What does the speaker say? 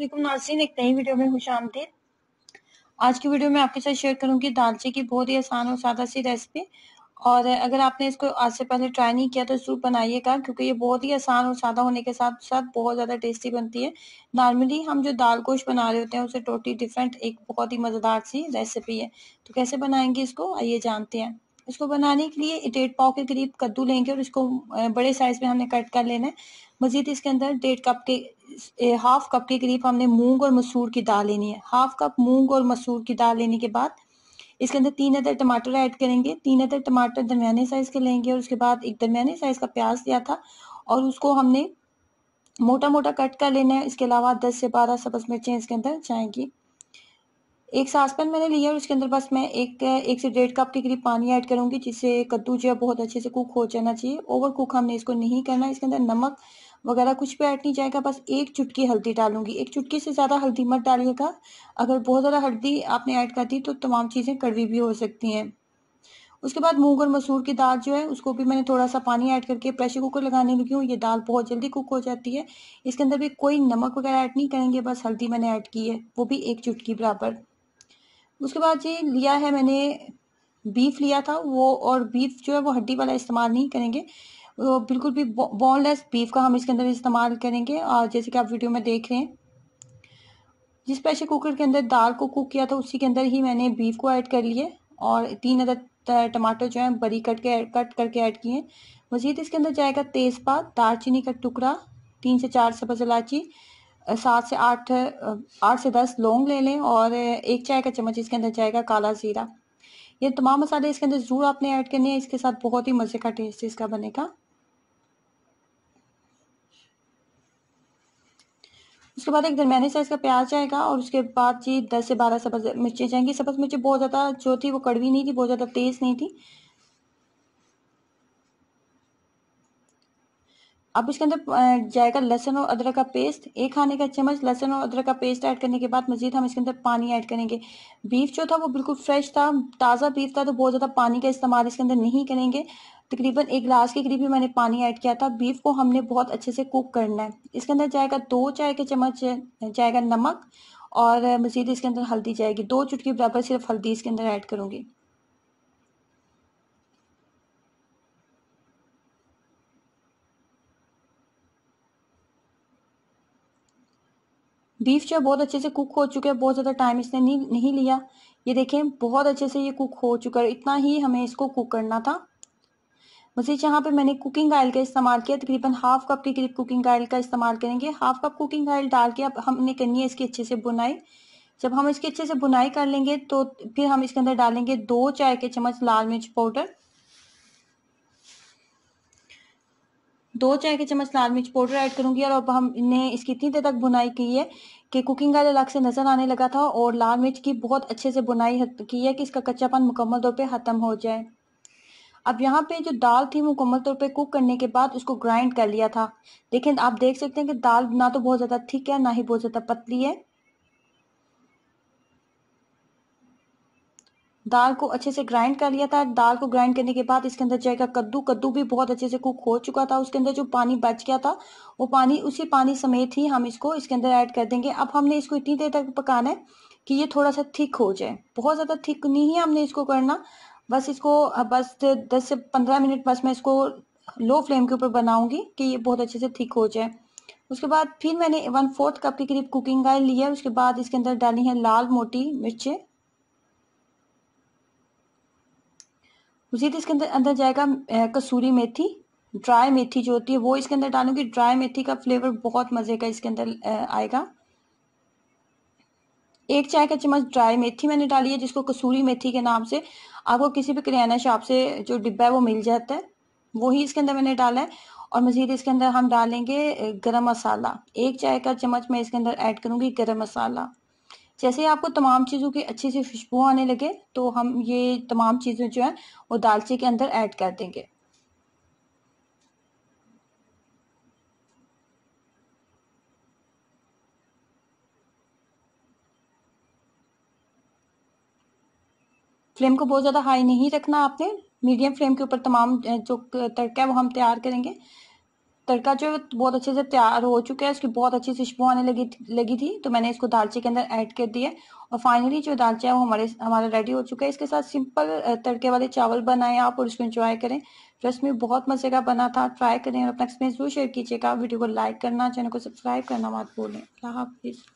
वालेकुम नाजीन एक नई वीडियो में खुश थी आज की वीडियो में आपके साथ शेयर करूंगी दालचे की बहुत ही आसान और सादा सी रेसिपी और अगर आपने इसको आज से पहले ट्राई नहीं किया तो सूप बनाइएगा क्योंकि ये बहुत ही आसान और सादा होने के साथ साथ बहुत ज़्यादा टेस्टी बनती है नॉर्मली हम जो दाल गोश्त बना रहे होते हैं उसे टोटली डिफरेंट एक बहुत ही मज़ेदार सी रेसिपी है तो कैसे बनाएंगे इसको आइए जानते हैं इसको बनाने के लिए डेढ़ पाव के करीब कद्दू लेंगे और इसको बड़े साइज में हमने कट कर लेना है मजीद इसके अंदर डेढ़ कप के हाफ कप के करीब हमने मूंग और मसूर की दाल लेनी है हाफ कप मूंग और मसूर की दाल लेने के बाद इसके अंदर तीन अदर टमाटर ऐड करेंगे तीन अदर टमाटर दरमियाने साइज़ के लेंगे और उसके बाद एक दरमियाने साइज़ का प्याज दिया था और उसको हमने मोटा मोटा कट कर लेना है इसके अलावा दस से बारह सब्ज मिर्चें इसके अंदर जाएंगी एक सासपैन मैंने लिया और उसके अंदर बस मैं एक एक से डेढ़ कप के करीब पानी ऐड करूँगी जिससे कद्दू जो है बहुत अच्छे से कुक हो जाना चाहिए ओवर कुक हमने इसको नहीं करना इसके अंदर नमक वगैरह कुछ भी ऐड नहीं जाएगा बस एक चुटकी हल्दी डालूंगी एक चुटकी से ज़्यादा हल्दी मत डालिएगा अगर बहुत ज़्यादा हल्दी आपने ऐड कर दी तो तमाम चीज़ें कड़वी भी हो सकती हैं उसके बाद मूंग और मसूर की दाल जो है उसको भी मैंने थोड़ा सा पानी ऐड करके प्रेशर कुकर लगाने लगी हूँ ये दाल बहुत जल्दी कुक हो जाती है इसके अंदर भी कोई नमक वगैरह ऐड नहीं करेंगे बस हल्दी मैंने ऐड की है वो भी एक चुटकी बराबर उसके बाद ये लिया है मैंने बीफ लिया था वो और बीफ जो है वो हड्डी वाला इस्तेमाल नहीं करेंगे वो बिल्कुल भी बोनलेस बीफ का हम इसके अंदर इस्तेमाल करेंगे और जैसे कि आप वीडियो में देख रहे हैं जिस प्रेशर कुकर के अंदर दाल को कुक किया था उसी के अंदर ही मैंने बीफ को ऐड कर लिए और तीन अदर टमाटर जो हैं बरी कट के कट करके ऐड किए हैं मज़ीद तो इसके अंदर जाएगा तेज़पात दालचीनी का टुकड़ा तीन से चार सब्ज़ इलायची सात से आठ आठ से दस लौंग ले लें और एक चाय का चम्मच इसके अंदर जाएगा काला ज़ीरा ये तमाम मसाले इसके अंदर ज़रूर आपने ऐड करने हैं इसके साथ बहुत ही मज़े का टेस्ट इसका बनेगा उसके बाद एक दरमिया साइज़ का प्याज जाएगा और उसके बाद जी दस से बारह सब्ज़ मिर्चें जाएंगी सब्ज़ मिर्ची बहुत ज़्यादा जो थी वो कड़वी नहीं थी बहुत ज़्यादा तेज़ नहीं थी अब इसके अंदर जाएगा लहसन और अदरक का पेस्ट एक खाने का चम्मच लहसन और अदरक का पेस्ट ऐड करने के बाद मजीद हम इसके अंदर पानी ऐड करेंगे बीफ जो था वो बिल्कुल फ्रेश था ताज़ा बीफ था तो बहुत ज़्यादा पानी का इस्तेमाल इसके अंदर नहीं करेंगे तकरीबन एक गिलास के करीब ही मैंने पानी ऐड किया था बीफ को हमने बहुत अच्छे से कुक करना है इसके अंदर जाएगा दो चाय के चम्मच जाएगा नमक और मज़ीद इसके अंदर हल्दी जाएगी दो चुटकी बराबर सिर्फ हल्दी इसके अंदर ऐड करूँगी बीफ जो है बहुत अच्छे से कुक हो चुके हैं बहुत ज़्यादा टाइम इसने नहीं नहीं लिया ये देखें बहुत अच्छे से ये कुक हो चुका है इतना ही हमें इसको कुक करना था मजीद यहाँ पे मैंने कुकिंग ऑयल का इस्तेमाल किया तकरीबन हाफ कप के करीब कुकिंग ऑयल का इस्तेमाल करेंगे हाफ कप कुकिंग ऑयल डाल के अब हमने करनी है इसकी अच्छे से बुनाई जब हम इसकी अच्छे से बुनाई कर लेंगे तो फिर हम इसके अंदर डालेंगे दो चाय के चम्मच लाल मिर्च पाउडर दो चाय के चम्मच लाल मिर्च पाउडर ऐड करूंगी और अब हमने इसकी इतनी देर तक बुनाई की है कि कुकिंग ऑयल अलग से नज़र आने लगा था और लाल मिर्च की बहुत अच्छे से बुनाई की है कि इसका कच्चापन मुकम्मल तौर पर ख़त्म हो जाए अब यहाँ पे जो दाल थी मुकम्मल तौर पे कुक करने के बाद उसको ग्राइंड कर लिया था लेकिन आप देख सकते हैं कि दाल ना तो बहुत ज़्यादा थिक है ना ही बहुत ज़्यादा पतली है दाल को अच्छे से ग्राइंड कर लिया था दाल को ग्राइंड करने के बाद इसके अंदर जाएगा कद्दू कद्दू भी बहुत अच्छे से कुक हो चुका था उसके अंदर जो पानी बच गया था वो पानी उसी पानी समेत ही हम इसको इसके अंदर ऐड कर देंगे अब हमने इसको इतनी देर तक पकाना है कि ये थोड़ा सा थिक हो जाए बहुत ज़्यादा थिक नहीं है हमने इसको करना बस इसको बस दस से पंद्रह मिनट बस मैं इसको लो फ्लेम के ऊपर बनाऊंगी कि ये बहुत अच्छे से थिक हो जाए उसके बाद फिर मैंने वन फोर्थ कप के करीब कुकिंग ऑयल लिया है उसके बाद इसके अंदर डाली है लाल मोटी मिर्चें उसी तो इसके अंदर अंदर जाएगा कसूरी मेथी ड्राई मेथी जो होती है वो इसके अंदर डालूंगी ड्राई मेथी का फ्लेवर बहुत मज़े का इसके अंदर आएगा एक चाय का चम्मच ड्राई मेथी मैंने डाली है जिसको कसूरी मेथी के नाम से आपको किसी भी करियाना शॉप से जो डिब्बा है वो मिल जाता है वही इसके अंदर मैंने डाला है और मज़ीद इसके अंदर हम डालेंगे गरम मसाला एक चाय का चम्मच मैं इसके अंदर ऐड करूँगी गरम मसाला जैसे आपको तमाम चीज़ों की अच्छी सी खुशबू आने लगे तो हम ये तमाम चीज़ें जो हैं वो दालची के अंदर ऐड कर देंगे फ्लेम को बहुत ज़्यादा हाई नहीं रखना आपने मीडियम फ्लेम के ऊपर तमाम जो तड़का है वो हम तैयार करेंगे तड़का जो बहुत अच्छे से तैयार हो चुका है उसकी बहुत अच्छी खुशबू आने लगी लगी थी तो मैंने इसको दालचे के अंदर ऐड कर दिया और फाइनली जो दालचा है वो हमारे हमारा रेडी हो चुका है इसके साथ सिंपल तड़के वाले चावल बनाएं आप और उसको इंजॉय करें में बहुत मजे का बना था ट्राई करें और अपना एक्सपीरियंस जरूर शेयर कीजिएगा वीडियो को लाइक करना चैनल को सब्सक्राइब करना मत भूलें अल्लाह हाफिज़